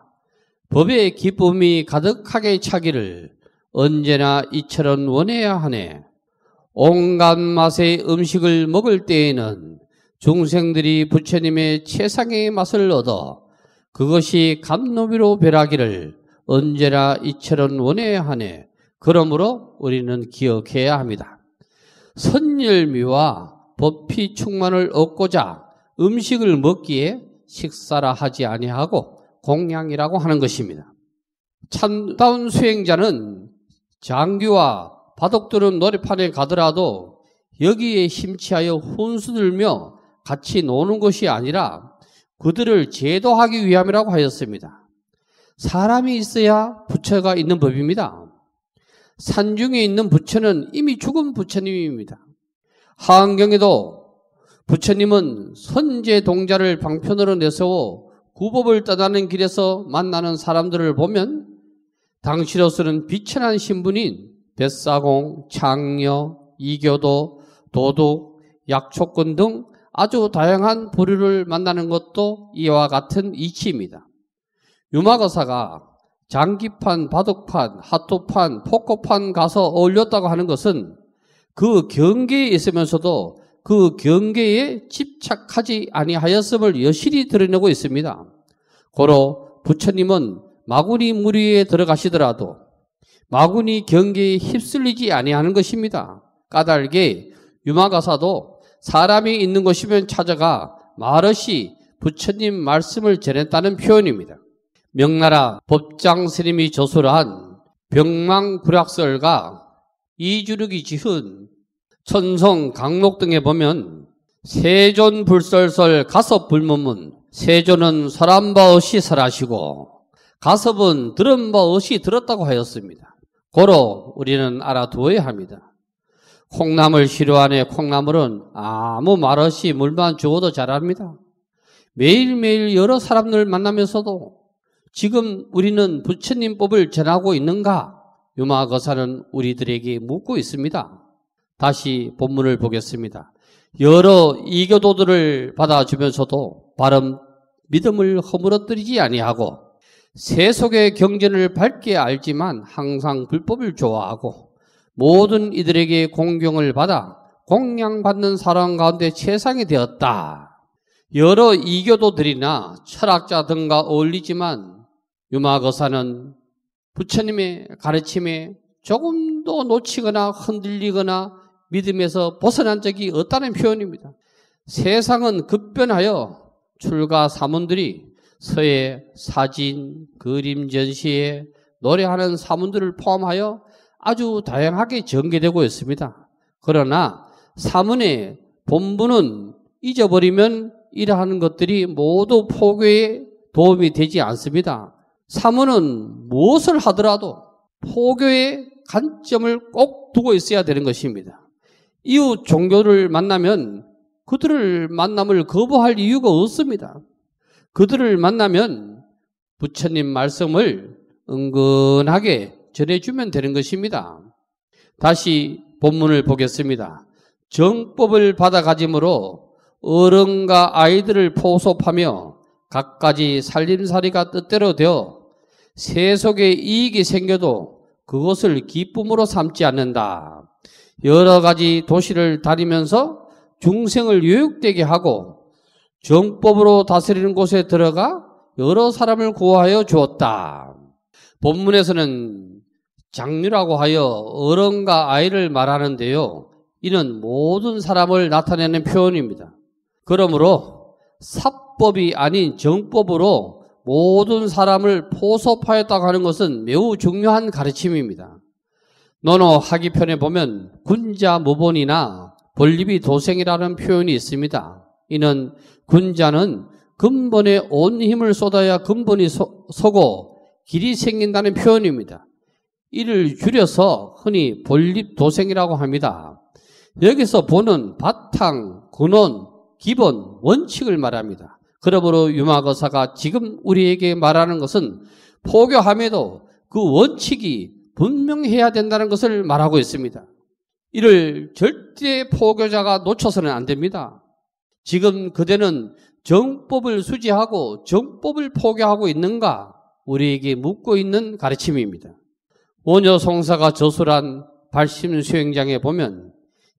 법의 기쁨이 가득하게 차기를 언제나 이처럼 원해야 하네. 온갖 맛의 음식을 먹을 때에는 중생들이 부처님의 최상의 맛을 얻어 그것이 감노비로 벼락기를 언제나 이처럼 원해야 하네. 그러므로 우리는 기억해야 합니다. 선열미와 법피 충만을 얻고자 음식을 먹기에 식사라 하지 아니하고 공양이라고 하는 것입니다. 참다운 수행자는 장교와 바둑들은 놀이판에 가더라도 여기에 힘취하여 혼수들며 같이 노는 것이 아니라 그들을 제도하기 위함이라고 하였습니다. 사람이 있어야 부처가 있는 법입니다. 산중에 있는 부처는 이미 죽은 부처님입니다. 하안경에도 부처님은 선제 동자를 방편으로 내세워 구법을 떠나는 길에서 만나는 사람들을 보면 당시로서는 비천한 신분인 뱃사공, 창녀, 이교도, 도둑, 약초꾼 등 아주 다양한 부류를 만나는 것도 이와 같은 이치입니다. 유마거사가 장기판, 바둑판, 핫도판, 포커판 가서 어울렸다고 하는 것은 그 경계에 있으면서도 그 경계에 집착하지 아니하였음을 여실히 드러내고 있습니다. 고로 부처님은 마구니 무리에 들어가시더라도 마구니 경계에 휩쓸리지 아니하는 것입니다. 까닭에 유마가사도 사람이 있는 곳이면 찾아가 말없이 부처님 말씀을 전했다는 표현입니다. 명나라 법장 스님이 저술한 병망불락설과 이주륵이 지은 천성, 강록 등에 보면 세존 불설설 가섭 불문문 세존은 사람 바 없이 설하시고 가섭은 들은 바 없이 들었다고 하였습니다. 고로 우리는 알아두어야 합니다. 콩나물 싫어하네 콩나물은 아무 말 없이 물만 주어도 자랍니다. 매일매일 여러 사람들 만나면서도 지금 우리는 부처님 법을 전하고 있는가? 유마거사는 우리들에게 묻고 있습니다. 다시 본문을 보겠습니다. 여러 이교도들을 받아주면서도 바른 믿음을 허물어뜨리지 아니하고 세속의 경전을 밝게 알지만 항상 불법을 좋아하고 모든 이들에게 공경을 받아 공양받는 사람 가운데 최상이 되었다. 여러 이교도들이나 철학자 등과 어울리지만 유마거사는 부처님의 가르침에 조금도 놓치거나 흔들리거나 믿음에서 벗어난 적이 없다는 표현입니다. 세상은 급변하여 출가 사문들이 서예, 사진, 그림 전시에 노래하는 사문들을 포함하여 아주 다양하게 전개되고 있습니다. 그러나 사문의 본분은 잊어버리면 이러한 것들이 모두 포교에 도움이 되지 않습니다. 사문은 무엇을 하더라도 포교의 관점을 꼭 두고 있어야 되는 것입니다. 이웃 종교를 만나면 그들을 만남을 거부할 이유가 없습니다. 그들을 만나면 부처님 말씀을 은근하게 전해주면 되는 것입니다. 다시 본문을 보겠습니다. 정법을 받아가짐으로 어른과 아이들을 포섭하며 각가지 살림살이가 뜻대로 되어 세속의 이익이 생겨도 그것을 기쁨으로 삼지 않는다. 여러 가지 도시를 다니면서 중생을 유혹되게 하고 정법으로 다스리는 곳에 들어가 여러 사람을 구하여 주었다. 본문에서는 장류라고 하여 어른과 아이를 말하는데요. 이는 모든 사람을 나타내는 표현입니다. 그러므로 사법이 아닌 정법으로 모든 사람을 포섭하였다고 하는 것은 매우 중요한 가르침입니다. 논어 하기편에 보면 군자 무본이나 본립이 도생이라는 표현이 있습니다. 이는 군자는 근본에 온 힘을 쏟아야 근본이 서, 서고 길이 생긴다는 표현입니다. 이를 줄여서 흔히 본립도생이라고 합니다. 여기서 보는 바탕, 근원, 기본, 원칙을 말합니다. 그러므로 유마거사가 지금 우리에게 말하는 것은 포교함에도 그 원칙이 분명해야 된다는 것을 말하고 있습니다. 이를 절대 포교자가 놓쳐서는 안 됩니다. 지금 그대는 정법을 수지하고 정법을 포교하고 있는가? 우리에게 묻고 있는 가르침입니다. 원효 송사가 저술한 발심 수행장에 보면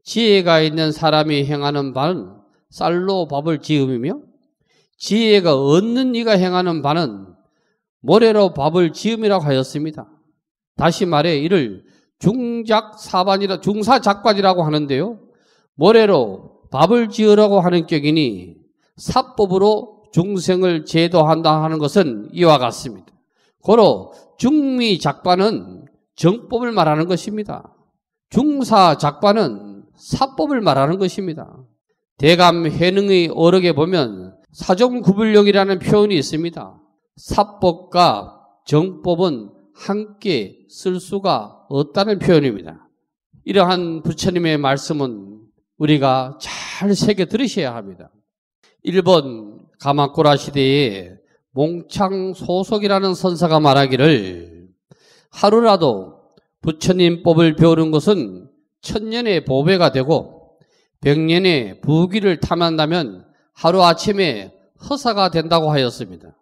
지혜가 있는 사람이 행하는 바는 쌀로 밥을 지음이며 지혜가 얻는 이가 행하는 바는 모래로 밥을 지음이라고 하였습니다. 다시 말해 이를 중작사반이라 중사작관이라고 하는데요. 모래로 밥을 지으라고 하는 격이니 사법으로 중생을 제도한다 하는 것은 이와 같습니다. 고로 중미작반은 정법을 말하는 것입니다. 중사작반은 사법을 말하는 것입니다. 대감해능의 어록에 보면 사정구불력이라는 표현이 있습니다. 사법과 정법은 함께 쓸 수가 없다는 표현입니다. 이러한 부처님의 말씀은 우리가 잘 새겨 들으셔야 합니다. 일본 가마코라 시대에 몽창 소속이라는 선사가 말하기를 하루라도 부처님 법을 배우는 것은 천년의 보배가 되고 백년의 부귀를 탐한다면 하루아침에 허사가 된다고 하였습니다.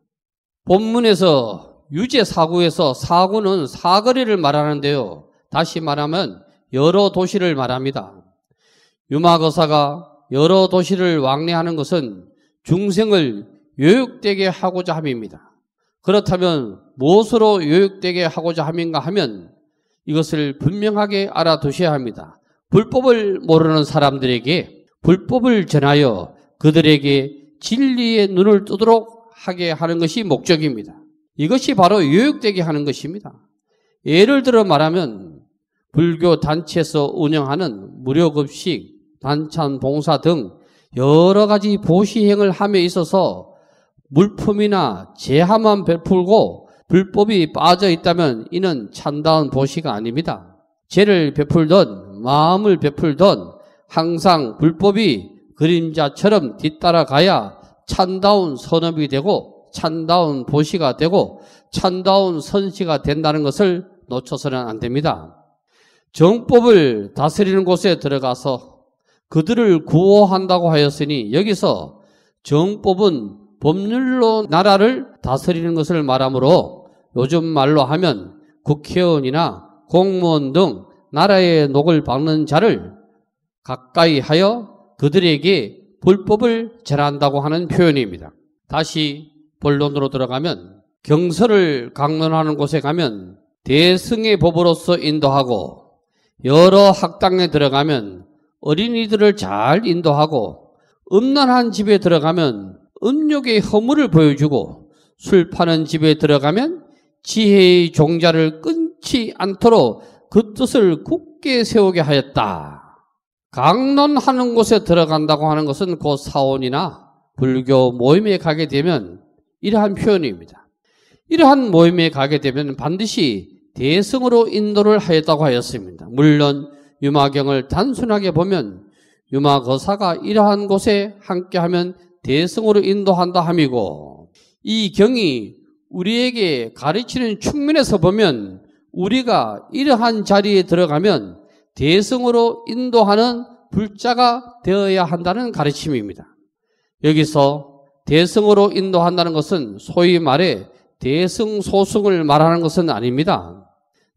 본문에서 유죄 사구에서 사구는 사거리를 말하는데요. 다시 말하면 여러 도시를 말합니다. 유마거사가 여러 도시를 왕래하는 것은 중생을 요육되게 하고자 함입니다. 그렇다면 무엇으로 요육되게 하고자 함인가 하면 이것을 분명하게 알아두셔야 합니다. 불법을 모르는 사람들에게 불법을 전하여 그들에게 진리의 눈을 뜨도록 하게 하는 것이 목적입니다. 이것이 바로 유익되게 하는 것입니다. 예를 들어 말하면 불교 단체에서 운영하는 무료급식, 단찬 봉사 등 여러 가지 보시행을 함에 있어서 물품이나 재화만 베풀고 불법이 빠져 있다면 이는 찬다운 보시가 아닙니다. 죄를 베풀던 마음을 베풀던 항상 불법이 그림자처럼 뒤따라가야 찬다운 선업이 되고 찬다운 보시가 되고 찬다운 선시가 된다는 것을 놓쳐서는 안 됩니다. 정법을 다스리는 곳에 들어가서 그들을 구호한다고 하였으니 여기서 정법은 법률로 나라를 다스리는 것을 말하므로 요즘 말로 하면 국회의원이나 공무원 등 나라의 녹을 박는 자를 가까이 하여 그들에게 불법을 전한다고 하는 표현입니다. 다시 본론으로 들어가면 경서를 강론하는 곳에 가면 대승의 법으로서 인도하고 여러 학당에 들어가면 어린이들을 잘 인도하고 음란한 집에 들어가면 음욕의 허물을 보여주고 술 파는 집에 들어가면 지혜의 종자를 끊지 않도록 그 뜻을 굳게 세우게 하였다. 강론하는 곳에 들어간다고 하는 것은 곧 그 사원이나 불교 모임에 가게 되면 이러한 표현입니다. 이러한 모임에 가게 되면 반드시 대성으로 인도를 하였다고 하였습니다. 물론 유마경을 단순하게 보면 유마거사가 이러한 곳에 함께하면 대성으로 인도한다 함이고 이 경이 우리에게 가르치는 측면에서 보면 우리가 이러한 자리에 들어가면 대성으로 인도하는 불자가 되어야 한다는 가르침입니다. 여기서 대승으로 인도한다는 것은 소위 말해 대승소승을 말하는 것은 아닙니다.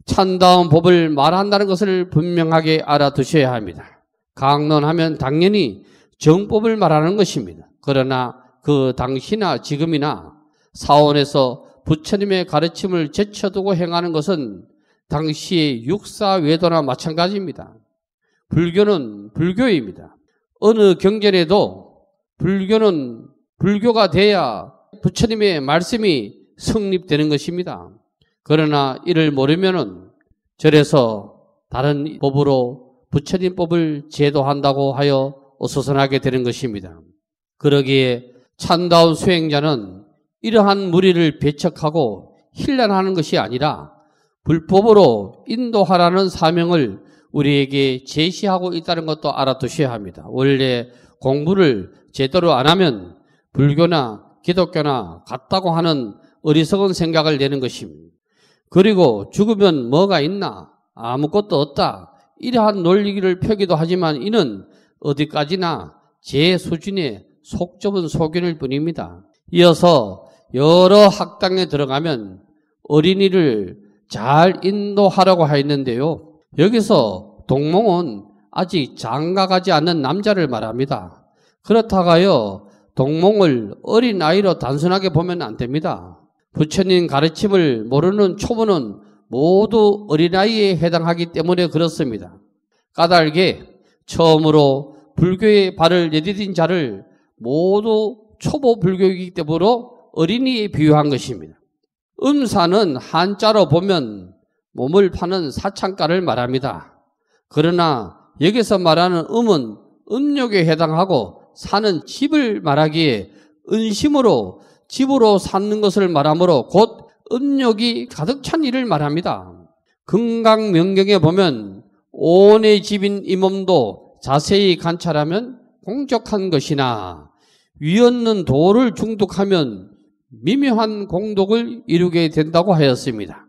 찬다운 법을 말한다는 것을 분명하게 알아두셔야 합니다. 강론하면 당연히 정법을 말하는 것입니다. 그러나 그 당시나 지금이나 사원에서 부처님의 가르침을 제쳐두고 행하는 것은 당시의 육사 외도나 마찬가지입니다. 불교는 불교입니다. 어느 경전에도 불교는 불교가 돼야 부처님의 말씀이 성립되는 것입니다. 그러나 이를 모르면은 절에서 다른 법으로 부처님 법을 제도한다고 하여 어수선하게 되는 것입니다. 그러기에 찬다운 수행자는 이러한 무리를 배척하고 힐난하는 것이 아니라 불법으로 인도하라는 사명을 우리에게 제시하고 있다는 것도 알아두셔야 합니다. 원래 공부를 제대로 안 하면 불교나 기독교나 같다고 하는 어리석은 생각을 내는 것입니다. 그리고 죽으면 뭐가 있나? 아무것도 없다. 이러한 논리를 펴기도 하지만 이는 어디까지나 제 수준의 속 좁은 소견일 뿐입니다. 이어서 여러 학당에 들어가면 어린이를 잘 인도하라고 했는데요. 여기서 동몽은 아직 장가가지 않은 남자를 말합니다. 그렇다가요, 동몽을 어린 아이로 단순하게 보면 안 됩니다. 부처님 가르침을 모르는 초보는 모두 어린아이에 해당하기 때문에 그렇습니다. 까닭에 처음으로 불교의 발을 내디딘 자를 모두 초보 불교이기 때문에 어린이에 비유한 것입니다. 음사는 한자로 보면 몸을 파는 사창가를 말합니다. 그러나 여기서 말하는 음은 음력에 해당하고 사는 집을 말하기에 은심으로 집으로 사는 것을 말하므로 곧 음욕이 가득 찬 일을 말합니다. 금강명경에 보면 온의 집인 이 몸도 자세히 관찰하면 공적한 것이나 위없는 도를 중독하면 미묘한 공독을 이루게 된다고 하였습니다.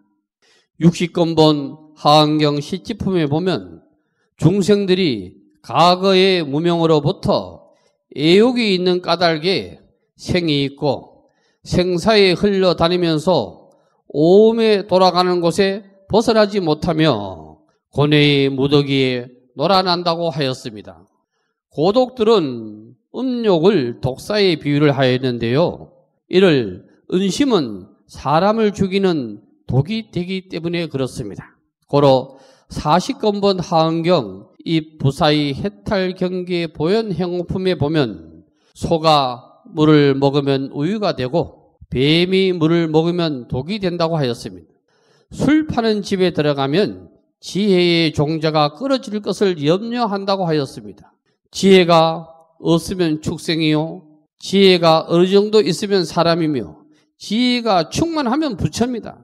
60건본 하안경 시집품에 보면 중생들이 과거의 무명으로부터 애욕이 있는 까닭에 생이 있고 생사에 흘러다니면서 오음에 돌아가는 곳에 벗어나지 못하며 고뇌의 무더기에 놀아난다고 하였습니다. 고독들은 음욕을 독사의 비유를 하였는데요. 이를 은심은 사람을 죽이는 독이 되기 때문에 그렇습니다. 고로 40건번 하은경 이 부사의 해탈 경기의 보현 행품에 보면 소가 물을 먹으면 우유가 되고 뱀이 물을 먹으면 독이 된다고 하였습니다. 술 파는 집에 들어가면 지혜의 종자가 끊어질 것을 염려한다고 하였습니다. 지혜가 없으면 축생이요. 지혜가 어느 정도 있으면 사람이며 지혜가 충만하면 부처입니다.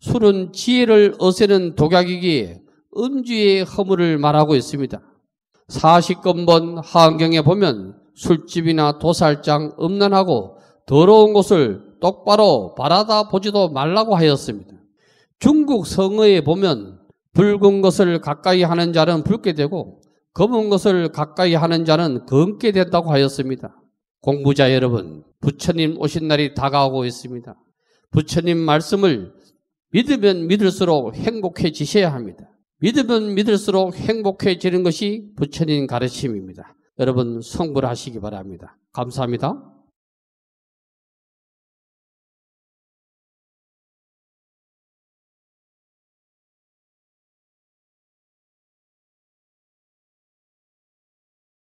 술은 지혜를 없애는 독약이기에 음주의 허물을 말하고 있습니다. 40건번 하안경에 보면 술집이나 도살장 음란하고 더러운 곳을 똑바로 바라다 보지도 말라고 하였습니다. 중국 성어에 보면 붉은 것을 가까이 하는 자는 붉게 되고 검은 것을 가까이 하는 자는 검게 된다고 하였습니다. 공부자 여러분, 부처님 오신 날이 다가오고 있습니다. 부처님 말씀을 믿으면 믿을수록 행복해지셔야 합니다. 믿으면 믿을수록 행복해지는 것이 부처님 가르침입니다. 여러분 성불하시기 바랍니다. 감사합니다.